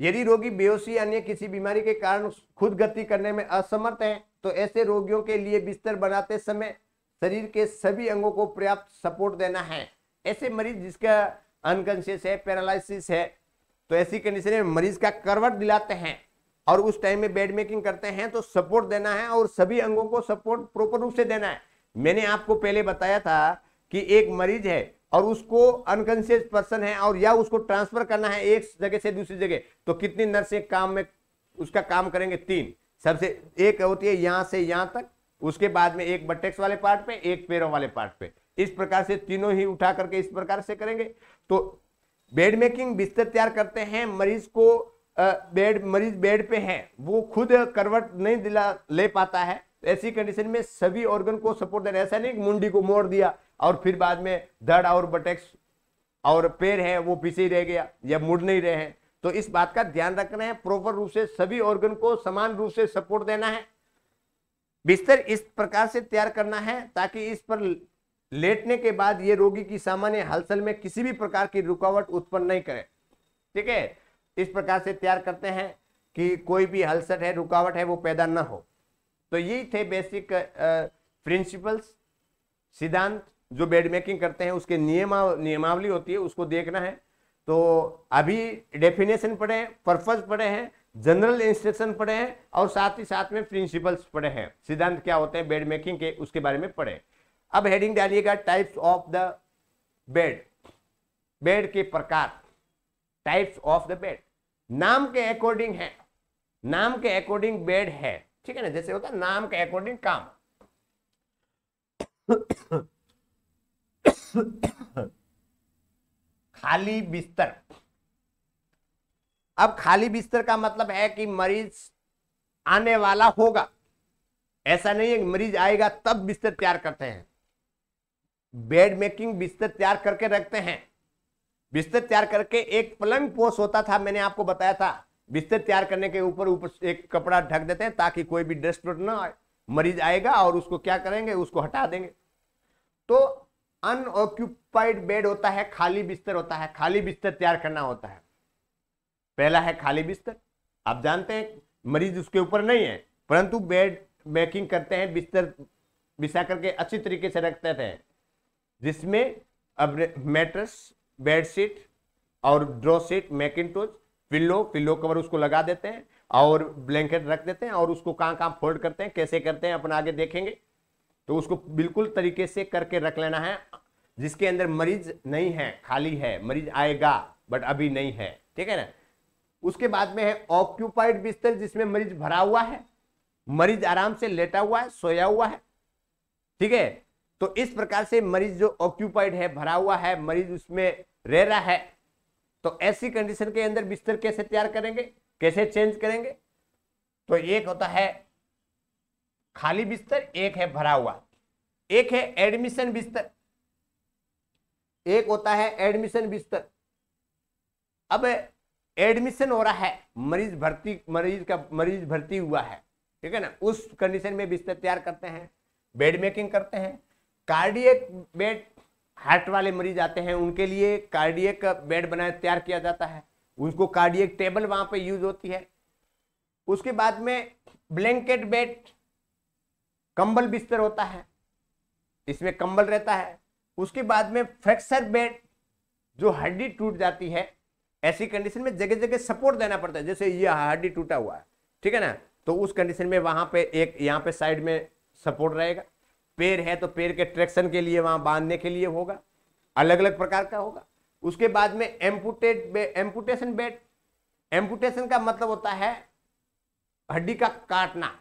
यदि रोगी बेहोशी अन्य किसी बीमारी के कारण खुद गति करने में असमर्थ है तो ऐसे रोगियों के लिए बिस्तर बनाते समय शरीर के सभी अंगों को पर्याप्त सपोर्ट देना है ऐसे मरीज जिसका अनकॉन्शियस है पैरालिसिस है तो ऐसी कंडीशन में मरीज का करवट दिलाते हैं और उस टाइम में बेड मेकिंग करते हैं तो सपोर्ट देना है और सभी अंगों को सपोर्ट प्रॉपर रूप से देना है मैंने आपको पहले बताया था कि एक मरीज है और उसको अनकॉन्शियस पर्सन है और या उसको ट्रांसफर करना है एक जगह से दूसरी जगह तो कितनी नर्सें काम में उसका काम करेंगे तीन सबसे एक होती है यहां से यहां तक उसके बाद में एक बटेक्स वाले पार्ट पे एक पैरों वाले पार्ट पे इस प्रकार से तीनों ही उठा करके इस प्रकार से करेंगे तो बेड मेकिंग बिस्तर तैयार करते हैं मरीज को बेड मरीज बेड पे है वो खुद करवट नहीं दिला ले पाता है ऐसी कंडीशन में सभी ऑर्गन को सपोर्ट देना ऐसा नहीं मुंडी को मोड़ दिया और फिर बाद में धड़ और बटेक्स और पैर है वो पीछे रह गया या मुड़ नहीं रहे हैं तो इस बात का ध्यान रखना है प्रॉपर रूप से सभी ऑर्गन को समान रूप से सपोर्ट देना है बिस्तर इस प्रकार से तैयार करना है ताकि इस पर लेटने के बाद ये रोगी की सामान्य हलचल में किसी भी प्रकार की रुकावट उत्पन्न नहीं करे ठीक है इस प्रकार से तैयार करते हैं कि कोई भी हलचल है रुकावट है वो पैदा ना हो तो यही थे बेसिक प्रिंसिपल्स सिद्धांत जो बेड मेकिंग करते हैं उसके नियमा नियमावली होती है उसको देखना है तो अभी डेफिनेशन पढ़े हैं पर्पज पढ़े हैं जनरल इंस्ट्रक्शन पढ़े हैं और साथ ही साथ में प्रिंसिपल्स पढ़े हैं सिद्धांत क्या होते हैं बेड मेकिंग के उसके बारे में पढ़े अब हेडिंग डालिएगा types of the bed bed के प्रकार टाइप्स ऑफ द बेड नाम के अकॉर्डिंग है नाम के अकॉर्डिंग बेड है ठीक है ना जैसे होता है नाम के अकॉर्डिंग काम खाली बिस्तर अब खाली बिस्तर का मतलब है कि मरीज आने वाला होगा ऐसा नहीं है कि मरीज आएगा तब बिस्तर तैयार करते हैं बेड मेकिंग बिस्तर तैयार करके रखते हैं बिस्तर तैयार करके एक पलंग पोष होता था मैंने आपको बताया था बिस्तर तैयार करने के ऊपर ऊपर एक कपड़ा ढक देते हैं ताकि कोई भी डस्ट ना आए मरीज आएगा और उसको क्या करेंगे उसको हटा देंगे तो अनऑक्यूपाइड बेड होता है खाली बिस्तर होता है खाली बिस्तर तैयार करना होता है पहला है खाली बिस्तर आप जानते हैं मरीज उसके ऊपर नहीं है परंतु बेड मेकिंग करते हैं बिस्तर बिछा करके अच्छी तरीके से रखते थे जिसमें अब मैट्रस बेडशीट और draw sheet mackintosh pillow pillow cover उसको लगा देते हैं और ब्लैंकेट रख देते हैं और उसको कहाँ कहाँ फोल्ड करते हैं कैसे करते हैं अपन आगे देखेंगे तो उसको बिल्कुल तरीके से करके रख लेना है जिसके अंदर मरीज नहीं है खाली है मरीज आएगा बट अभी नहीं है ठीक है ना उसके बाद में है ऑक्यूपाइड बिस्तर जिसमें मरीज भरा हुआ है मरीज आराम से लेटा हुआ है सोया हुआ है ठीक है तो इस प्रकार से मरीज जो ऑक्यूपाइड है भरा हुआ है मरीज उसमें रह रहा है तो ऐसी कंडीशन के अंदर बिस्तर कैसे तैयार करेंगे कैसे चेंज करेंगे तो एक होता है खाली बिस्तर एक है भरा हुआ एक है एडमिशन बिस्तर एक होता है एडमिशन बिस्तर अब एडमिशन हो रहा है मरीज भर्ती मरीज का मरीज भर्ती हुआ है ठीक है ना उस कंडीशन में बिस्तर तैयार करते हैं बेड मेकिंग करते हैं कार्डियक बेड हार्ट वाले मरीज आते हैं उनके लिए कार्डियक बेड बनाए तैयार किया जाता है उसको कार्डियक टेबल वहां पे यूज होती है उसके बाद में ब्लैंकेट बेड कंबल बिस्तर होता है इसमें कंबल रहता है उसके बाद में फ्रैक्चर बेड जो हड्डी टूट जाती है ऐसी कंडीशन में जगह जगह सपोर्ट देना पड़ता है जैसे ये हड्डी टूटा हुआ है ठीक है ना तो उस कंडीशन में वहाँ पे एक यहाँ पे साइड में सपोर्ट रहेगा पेड़ है तो पेड़ के ट्रैक्शन के लिए वहाँ बांधने के लिए होगा अलग अलग प्रकार का होगा उसके बाद में एम्पुटेड एम्पुटेशन बेड एम्पुटेशन का मतलब होता है हड्डी का काटना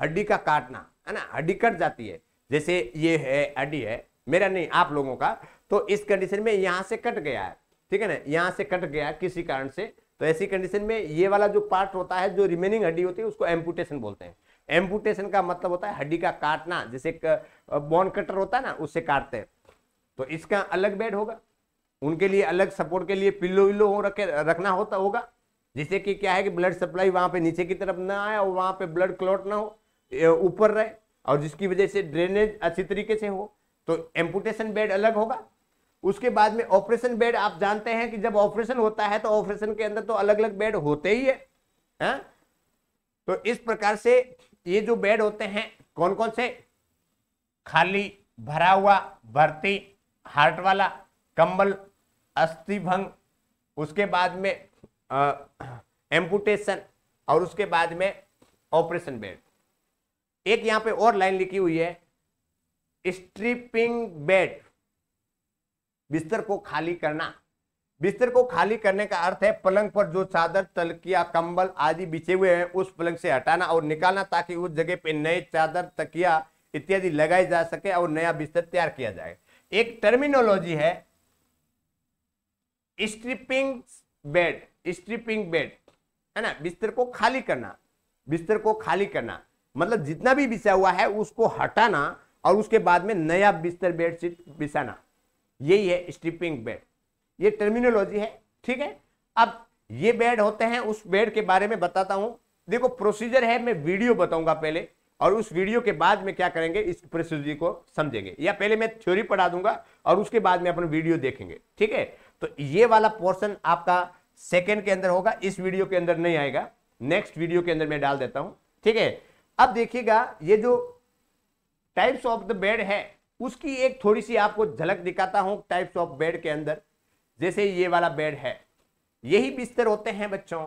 हड्डी का काटना है ना हड्डी कट जाती है जैसे ये है हड्डी है मेरा नहीं आप लोगों का तो इस कंडीशन में यहाँ से कट गया है ठीक है ना यहाँ से कट गया किसी कारण से तो ऐसी कंडीशन में ये वाला जो पार्ट होता है जो रिमेनिंग हड्डी होती है उसको एम्पुटेशन बोलते हैं एम्पुटेशन का मतलब होता है हड्डी का काटना जैसे बॉन कटर होता है ना उससे काटते हैं तो इसका अलग बेड होगा उनके लिए अलग सपोर्ट के लिए पिल्लो विल्लो हो रखे रखना होता होगा जिससे कि क्या है कि ब्लड सप्लाई वहाँ पे नीचे की तरफ ना आए और वहाँ पे ब्लड क्लॉट ना हो ऊपर रहे और जिसकी वजह से ड्रेनेज अच्छी तरीके से हो तो एम्पुटेशन बेड अलग होगा उसके बाद में ऑपरेशन बेड आप जानते हैं कि जब ऑपरेशन होता है तो ऑपरेशन के अंदर तो अलग अलग बेड होते ही है, आ? हाँ? तो इस प्रकार से ये जो बेड होते हैं कौन कौन से खाली भरा हुआ भर्ती हार्ट वाला कंबल अस्थि भंग उसके बाद में एम्पुटेशन और उसके बाद में ऑपरेशन बेड एक यहां पे और लाइन लिखी हुई है स्ट्रिपिंग बेड बिस्तर को खाली करना बिस्तर को खाली करने का अर्थ है पलंग पर जो चादर तलकिया कंबल आदि बिछे हुए हैं उस पलंग से हटाना और निकालना ताकि उस जगह पे नए चादर तकिया इत्यादि लगाई जा सके और नया बिस्तर तैयार किया जाए एक टर्मिनोलॉजी है स्ट्रिपिंग बेड स्ट्रिपिंग बेड है ना बिस्तर को खाली करना बिस्तर को खाली करना मतलब जितना भी बिछा हुआ है उसको हटाना और उसके बाद में नया बिस्तर बेडशीट बिछाना यही है स्ट्रिपिंग बेड ये टर्मिनोलॉजी है ठीक है अब ये बेड होते हैं उस बेड के बारे में बताता हूं देखो प्रोसीजर है मैं वीडियो बताऊंगा पहले और उस वीडियो के बाद में क्या करेंगे इस प्रोसीजर को समझेंगे या पहले मैं थ्योरी पढ़ा दूंगा और उसके बाद में अपन वीडियो देखेंगे ठीक है तो ये वाला पोर्शन आपका सेकेंड के अंदर होगा इस वीडियो के अंदर नहीं आएगा नेक्स्ट वीडियो के अंदर मैं डाल देता हूँ ठीक है अब देखिएगा ये जो टाइप्स ऑफ द बेड है उसकी एक थोड़ी सी आपको झलक दिखाता हूँ टाइप्स ऑफ बेड के अंदर जैसे ये वाला बेड है यही बिस्तर होते हैं बच्चों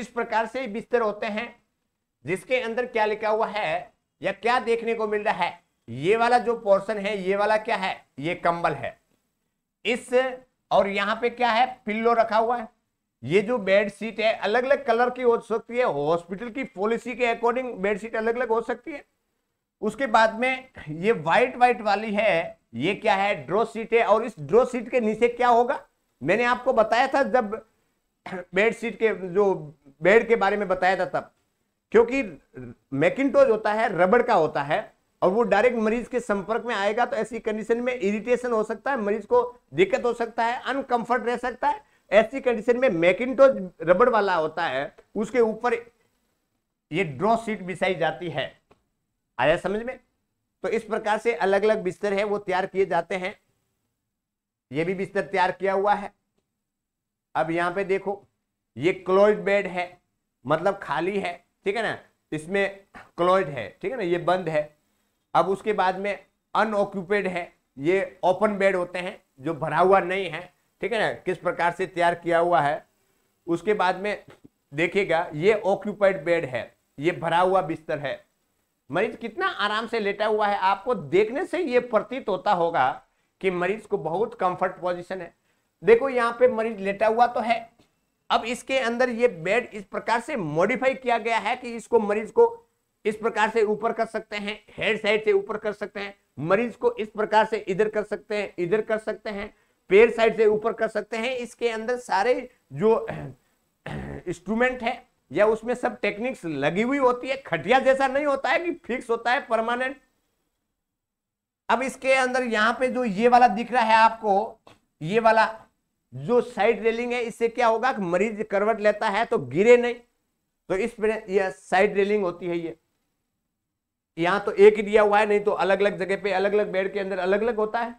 इस प्रकार से बिस्तर होते हैं जिसके अंदर क्या लिखा हुआ है या क्या देखने को मिल रहा है ये वाला जो पोर्शन है ये वाला क्या है ये कंबल है इस और यहाँ पे क्या है पिल्लो रखा हुआ है ये जो बेडशीट है अलग अलग कलर की हो सकती है हॉस्पिटल की पॉलिसी के अकॉर्डिंग बेडशीट अलग अलग हो सकती है उसके बाद में ये व्हाइट व्हाइट वाली है ये क्या है ड्रो सीट है और इस ड्रो सीट के नीचे क्या होगा मैंने आपको बताया था जब बेड सीट के जो बेड के बारे में बताया था तब क्योंकि मैकिनटोज होता है रबड़ का होता है और वो डायरेक्ट मरीज के संपर्क में आएगा तो ऐसी कंडीशन में इरिटेशन हो सकता है मरीज को दिक्कत हो सकता है अनकंफर्ट रह सकता है ऐसी कंडीशन में मैकिनटोज रबड़ वाला होता है उसके ऊपर ये ड्रॉ सीट बिछाई जाती है आया समझ में तो इस प्रकार से अलग अलग बिस्तर है वो तैयार किए जाते हैं ये भी बिस्तर तैयार किया हुआ है अब यहाँ पे देखो ये क्लोइड बेड है मतलब खाली है ठीक है ना इसमें क्लोइड है ठीक है ना ये बंद है अब उसके बाद में अनऑक्यूपेड है ये ओपन बेड होते हैं जो भरा हुआ नहीं है ठीक है ना किस प्रकार से तैयार किया हुआ है उसके बाद में देखिएगा ये ऑक्यूपाइड बेड है ये भरा हुआ बिस्तर है मरीज कितना आराम से लेटा हुआ है आपको देखने से ये प्रतीत होता होगा कि मरीज को बहुत कंफर्ट पोजीशन है देखो यहाँ पे मरीज लेटा हुआ तो है अब इसके अंदर ये बेड इस प्रकार से मॉडिफाई किया गया है कि इसको मरीज को इस प्रकार से ऊपर कर सकते हैं हेड साइड से ऊपर कर सकते हैं मरीज को इस प्रकार से इधर कर सकते हैं इधर कर सकते हैं पेड़ साइड से ऊपर कर सकते हैं इसके अंदर सारे जो इंस्ट्रूमेंट है या उसमें सब टेक्निक्स लगी हुई होती है खटिया जैसा नहीं होता है कि फिक्स होता है परमानेंट अब इसके अंदर यहाँ पे जो ये वाला दिख रहा है आपको ये वाला जो साइड रेलिंग है इससे क्या होगा कि मरीज करवट लेता है तो गिरे नहीं तो इस पर यह साइड रेलिंग होती है ये यहाँ तो एक ही दिया हुआ है नहीं तो अलग अलग जगह पे अलग अलग बेड के अंदर अलग अलग होता है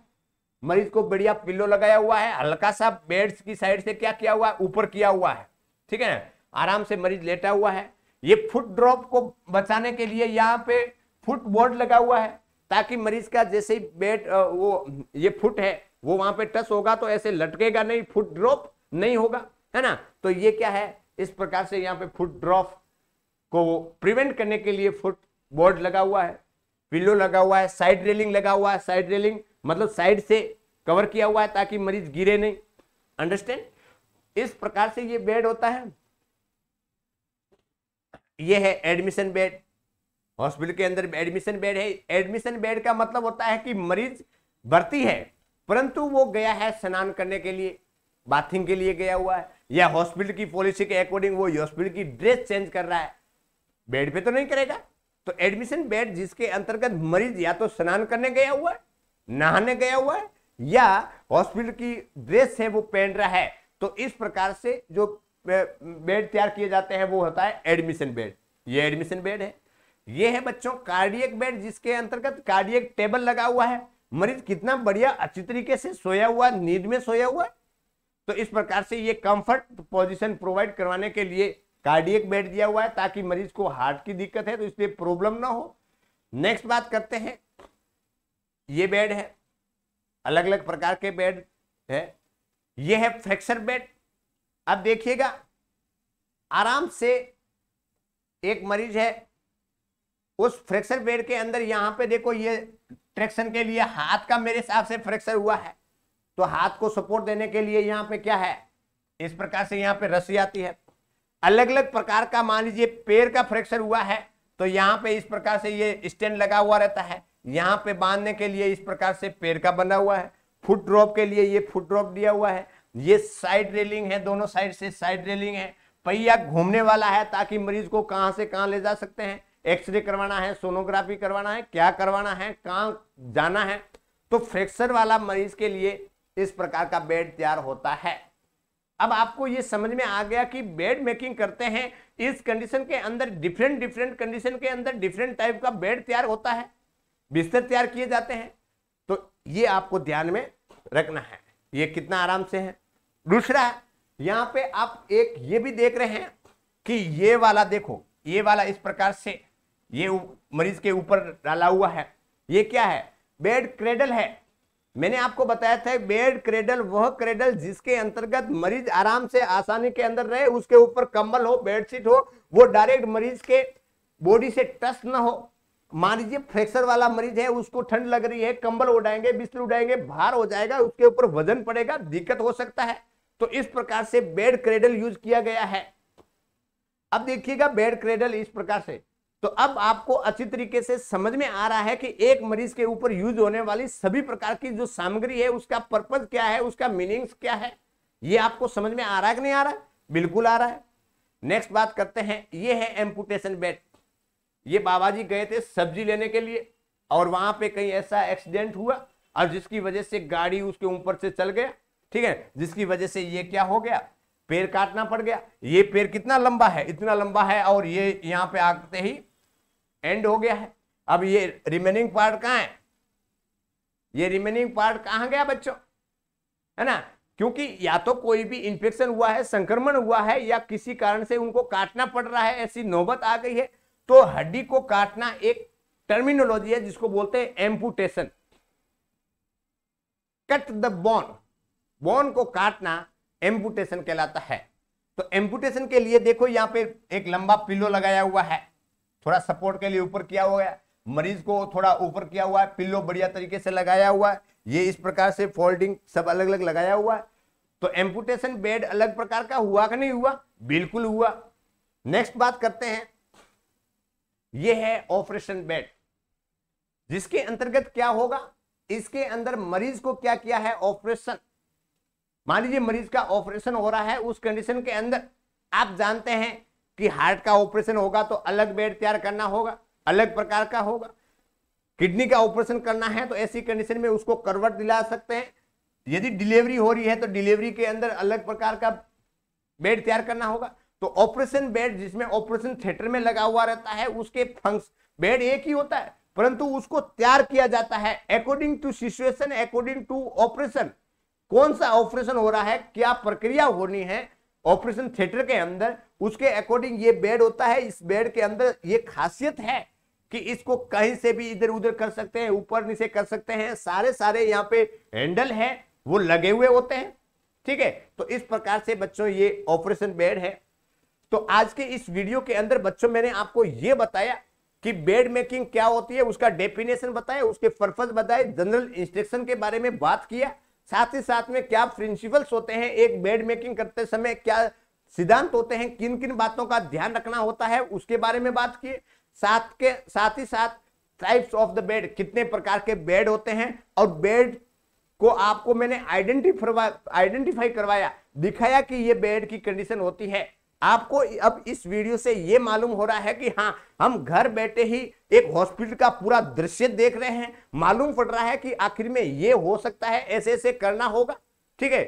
मरीज को बढ़िया पिल्लो लगाया हुआ है हल्का सा बेड्स की साइड से क्या किया हुआ है ऊपर किया हुआ है ठीक है आराम से मरीज लेटा हुआ है ये फुट ड्रॉप को बचाने के लिए यहाँ पे फुट बोर्ड लगा हुआ है ताकि मरीज का जैसे ही बेड वो ये फुट है वो वहां पे टच होगा तो ऐसे लटकेगा नहीं फुट ड्रॉप नहीं होगा है ना तो ये क्या है इस प्रकार से यहाँ पे फुट ड्रॉप को प्रिवेंट करने के लिए फुट बोर्ड लगा हुआ है पिल्लो लगा हुआ है साइड रेलिंग लगा हुआ है साइड रेलिंग मतलब साइड से कवर किया हुआ है ताकि मरीज गिरे नहीं अंडरस्टैंड इस प्रकार से ये बेड होता है ये है एडमिशन बेड हॉस्पिटल के अंदर एडमिशन बेड है एडमिशन बेड का मतलब होता है कि मरीज भर्ती है परंतु वो गया है स्नान करने के लिए बाथिंग के लिए गया हुआ है या हॉस्पिटल की पॉलिसी के अकॉर्डिंग वो हॉस्पिटल की ड्रेस चेंज कर रहा है बेड पे तो नहीं करेगा तो एडमिशन बेड जिसके अंतर्गत मरीज या तो स्नान करने गया हुआ है नहाने गया हुआ है या हॉस्पिटल की ड्रेस है वो पहन रहा है तो इस प्रकार से जो बेड तैयार किए जाते हैं वो होता है एडमिशन बेड ये एडमिशन बेड है ये है बच्चों कार्डियक बेड जिसके अंतर्गत कार्डियक टेबल लगा हुआ है मरीज कितना बढ़िया अच्छी तरीके से सोया हुआ नींद में सोया हुआ है तो इस प्रकार से ये कंफर्ट पोजीशन प्रोवाइड करवाने के लिए कार्डियक बेड दिया हुआ है ताकि मरीज को हार्ट की दिक्कत है तो इसलिए प्रॉब्लम ना हो नेक्स्ट बात करते हैं ये बेड है अलग अलग प्रकार के बेड है ये है फ्रैक्चर बेड अब देखिएगा आराम से एक मरीज है उस फ्रैक्चर बेड के अंदर यहाँ पे देखो ये ट्रैक्शन के लिए हाथ का मेरे हिसाब से फ्रैक्चर हुआ है तो हाथ को सपोर्ट देने के लिए यहाँ पे क्या है इस प्रकार से यहाँ पे रस्सी आती है अलग अलग प्रकार का मान लीजिए पैर का फ्रैक्चर हुआ है तो यहाँ पे इस प्रकार से ये स्टैंड लगा हुआ रहता है यहाँ पे बांधने के लिए इस प्रकार से पेड़ का बना हुआ है फुट ड्रॉप के लिए ये फुट ड्रॉप दिया हुआ है ये साइड रेलिंग है दोनों साइड से साइड रेलिंग है पहिया घूमने वाला है ताकि मरीज को कहाँ से कहाँ ले जा सकते हैं एक्सरे करवाना है सोनोग्राफी करवाना है क्या करवाना है कहाँ जाना है तो फ्रैक्चर वाला मरीज के लिए इस प्रकार का बेड तैयार होता है अब आपको ये समझ में आ गया कि बेड मेकिंग करते हैं इस कंडीशन के अंदर डिफरेंट डिफरेंट कंडीशन के अंदर डिफरेंट टाइप का बेड तैयार होता है बिस्तर तैयार किए जाते हैं तो ये आपको ध्यान में रखना है ये कितना आराम से है दूसरा यहाँ पे आप एक ये भी देख रहे हैं कि ये वाला देखो ये वाला इस प्रकार से ये मरीज के ऊपर डाला हुआ है ये क्या है बेड क्रेडल है मैंने आपको बताया था बेड क्रेडल वह क्रेडल जिसके अंतर्गत मरीज आराम से आसानी के अंदर रहे उसके ऊपर कंबल हो बेडशीट हो वो डायरेक्ट मरीज के बॉडी से टच ना हो मान लीजिए फ्रैक्चर वाला मरीज है उसको ठंड लग रही है कंबल उड़ाएंगे बिस्तर उड़ाएंगे भार हो जाएगा उसके ऊपर वजन पड़ेगा दिक्कत हो सकता है तो इस प्रकार से बेड क्रेडल यूज किया गया है अब देखिएगा बेड क्रेडल इस प्रकार से तो अब आपको अच्छी तरीके से समझ में आ रहा है कि एक मरीज के ऊपर यूज होने वाली सभी प्रकार की जो सामग्री है उसका पर्पज क्या है उसका मीनिंग्स क्या है ये आपको समझ में आ रहा है कि नहीं आ रहा है बिल्कुल आ रहा है नेक्स्ट बात करते हैं ये है एम्पुटेशन बेड ये बाबा जी गए थे सब्जी लेने के लिए और वहां पे कहीं ऐसा एक्सीडेंट हुआ और जिसकी वजह से गाड़ी उसके ऊपर से चल गया ठीक है जिसकी वजह से ये क्या हो गया पेड़ काटना पड़ गया ये पेड़ कितना लंबा है इतना लंबा है और ये यहाँ पे आते ही एंड हो गया है अब ये रिमेनिंग पार्ट कहाँ है ये रिमेनिंग पार्ट कहाँ गया बच्चों है ना क्योंकि या तो कोई भी इंफेक्शन हुआ है संक्रमण हुआ है या किसी कारण से उनको काटना पड़ रहा है ऐसी नौबत आ गई है तो हड्डी को काटना एक टर्मिनोलॉजी है जिसको बोलते हैं amputation cut the bone bone को काटना एम्पुटेशन कहलाता है तो एम्पुटेशन के लिए देखो यहां पे एक लंबा पिल्लो लगाया हुआ है थोड़ा सपोर्ट के लिए ऊपर किया हुआ है मरीज को थोड़ा ऊपर किया हुआ है पिल्लो बढ़िया तरीके से लगाया हुआ है ये इस प्रकार से फोल्डिंग सब अलग अलग लगाया हुआ है तो एम्पुटेशन बेड अलग प्रकार का हुआ कि नहीं हुआ बिल्कुल हुआ नेक्स्ट बात करते हैं ये है ऑपरेशन बेड जिसके अंतर्गत क्या होगा इसके अंदर मरीज को क्या किया है ऑपरेशन मान लीजिए मरीज का ऑपरेशन हो रहा है उस कंडीशन के अंदर आप जानते हैं कि हार्ट का ऑपरेशन होगा तो अलग बेड तैयार करना होगा अलग प्रकार का होगा किडनी का ऑपरेशन करना है तो ऐसी कंडीशन में उसको करवट दिला सकते हैं यदि डिलीवरी हो रही है तो डिलीवरी के अंदर अलग प्रकार का बेड तैयार करना होगा तो ऑपरेशन बेड जिसमें ऑपरेशन थिएटर में लगा हुआ रहता है उसके फंक्शन बेड एक ही होता है परंतु उसको तैयार किया जाता है according to situation according to operation कौन सा ऑपरेशन हो रहा है क्या प्रक्रिया होनी है ऑपरेशन थिएटर के अंदर उसके अकॉर्डिंग ये बेड होता है इस बेड के अंदर ये खासियत है कि इसको कहीं से भी इधर उधर कर सकते हैं ऊपर नीचे कर सकते हैं सारे सारे यहाँ पे हैंडल है वो लगे हुए होते हैं ठीक है तो इस प्रकार से बच्चों ये ऑपरेशन बेड है तो आज के इस वीडियो के अंदर बच्चों मैंने आपको ये बताया कि बेड मेकिंग क्या होती है उसका डेफिनेशन बताया उसके पर्पज बताए जनरल इंस्ट्रक्शन के बारे में बात किया साथ ही साथ में क्या प्रिंसिपल्स होते हैं एक बेड मेकिंग करते समय क्या सिद्धांत होते हैं किन किन बातों का ध्यान रखना होता है उसके बारे में बात किए साथ के साथ ही साथ टाइप्स ऑफ द बेड कितने प्रकार के बेड होते हैं और बेड को आपको मैंने आइडेंटिफाई आइडेंटिफाई करवाया दिखाया कि ये बेड की कंडीशन होती है आपको अब इस वीडियो से ये मालूम हो रहा है कि हाँ हम घर बैठे ही एक हॉस्पिटल का पूरा दृश्य देख रहे हैं मालूम पड़ रहा है कि आखिर में ये हो सकता है ऐसे ऐसे करना होगा ठीक है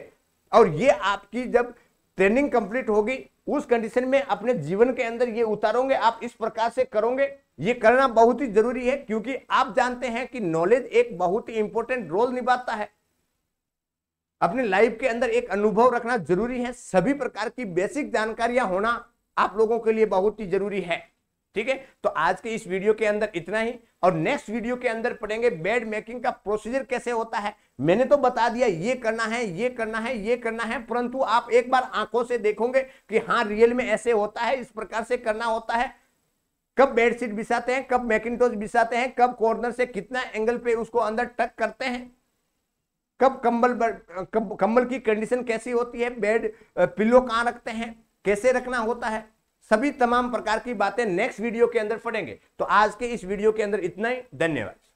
और ये आपकी जब ट्रेनिंग कंप्लीट होगी उस कंडीशन में अपने जीवन के अंदर ये उतारोगे आप इस प्रकार से करोगे ये करना बहुत ही जरूरी है क्योंकि आप जानते हैं कि नॉलेज एक बहुत ही इंपॉर्टेंट रोल निभाता है अपने लाइफ के अंदर एक अनुभव रखना जरूरी है सभी प्रकार की बेसिक जानकारियां होना आप लोगों के लिए बहुत ही जरूरी है ठीक है तो आज के इस वीडियो के अंदर इतना ही और नेक्स्ट वीडियो के अंदर पढ़ेंगे बेड मेकिंग का प्रोसीजर कैसे होता है मैंने तो बता दिया ये करना है ये करना है ये करना है परंतु आप एक बार आंखों से देखोगे कि हाँ रियल में ऐसे होता है इस प्रकार से करना होता है कब बेडशीट बिछाते हैं कब मैकिनटोज बिछाते हैं कब कॉर्नर से कितना एंगल पे उसको अंदर टक करते हैं कब कंबल कंबल की कंडीशन कैसी होती है बेड पिल्लो कहाँ रखते हैं कैसे रखना होता है सभी तमाम प्रकार की बातें नेक्स्ट वीडियो के अंदर पढ़ेंगे तो आज के इस वीडियो के अंदर इतना ही धन्यवाद